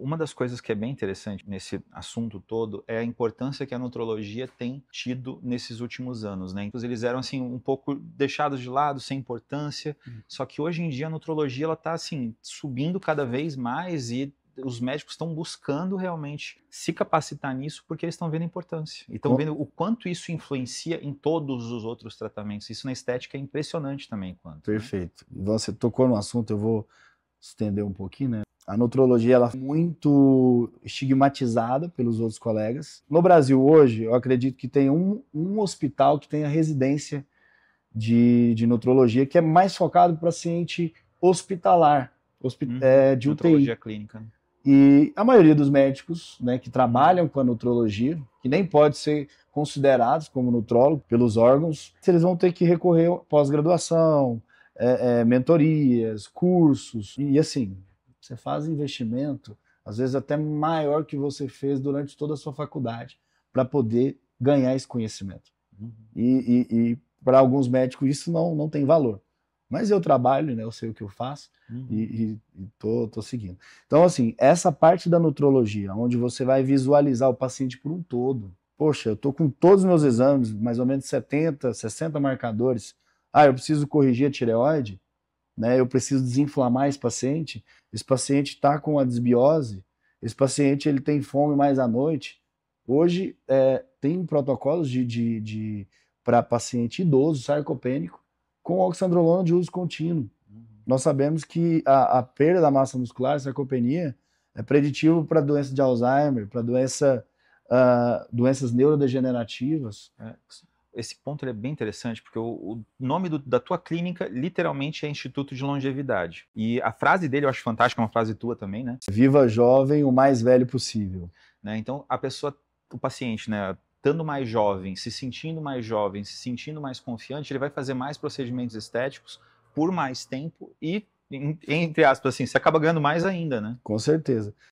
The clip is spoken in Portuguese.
Uma das coisas que é bem interessante nesse assunto todo é a importância que a nutrologia tem tido nesses últimos anos, né? Então, eles eram assim um pouco deixados de lado, sem importância. Uhum. Só que hoje em dia a nutrologia ela está assim subindo cada vez mais e os médicos estão buscando realmente se capacitar nisso porque eles estão vendo a importância. E estão vendo o quanto isso influencia em todos os outros tratamentos. Isso na estética é impressionante também. Quanto, né? Perfeito. Né? Você tocou no assunto, eu vou estender um pouquinho, né? A nutrologia ela é muito estigmatizada pelos outros colegas. No Brasil hoje, eu acredito que tem um, um hospital que tem a residência de, de nutrologia que é mais focado para paciente hospitalar, hospi hum, é, de nutrologia UTI. clínica. E a maioria dos médicos né, que trabalham com a nutrologia, que nem pode ser considerados como nutrólogo pelos órgãos, eles vão ter que recorrer pós-graduação, é, é, mentorias, cursos e assim. Você faz investimento, às vezes até maior que você fez durante toda a sua faculdade, para poder ganhar esse conhecimento. Uhum. E, e, e para alguns médicos isso não, não tem valor. Mas eu trabalho, né, eu sei o que eu faço uhum. e, estou tô, tô seguindo. Então, assim, essa parte da nutrologia, onde você vai visualizar o paciente por um todo. Poxa, eu tô com todos os meus exames, mais ou menos 70, 60 marcadores. Ah, eu preciso corrigir a tireoide? né? Eu preciso desinflamar esse paciente. Esse paciente está com a desbiose. Esse paciente ele tem fome mais à noite. Hoje é, tem protocolos de, de, de para paciente idoso sarcopênico com oxandrolona de uso contínuo. Uhum. Nós sabemos que a, a, perda da massa muscular, sarcopenia, é preditivo para doença de Alzheimer, para doença, uh, doenças neurodegenerativas. É esse ponto é bem interessante, porque o, o nome do, da tua clínica literalmente é Instituto de Longevidade. E a frase dele eu acho fantástica, é uma frase tua também, né? Viva jovem, o mais velho possível. Né? Então, a pessoa, o paciente, né? Estando mais jovem, se sentindo mais jovem, se sentindo mais confiante, ele vai fazer mais procedimentos estéticos por mais tempo e, entre aspas, assim, você acaba ganhando mais ainda, né? Com certeza.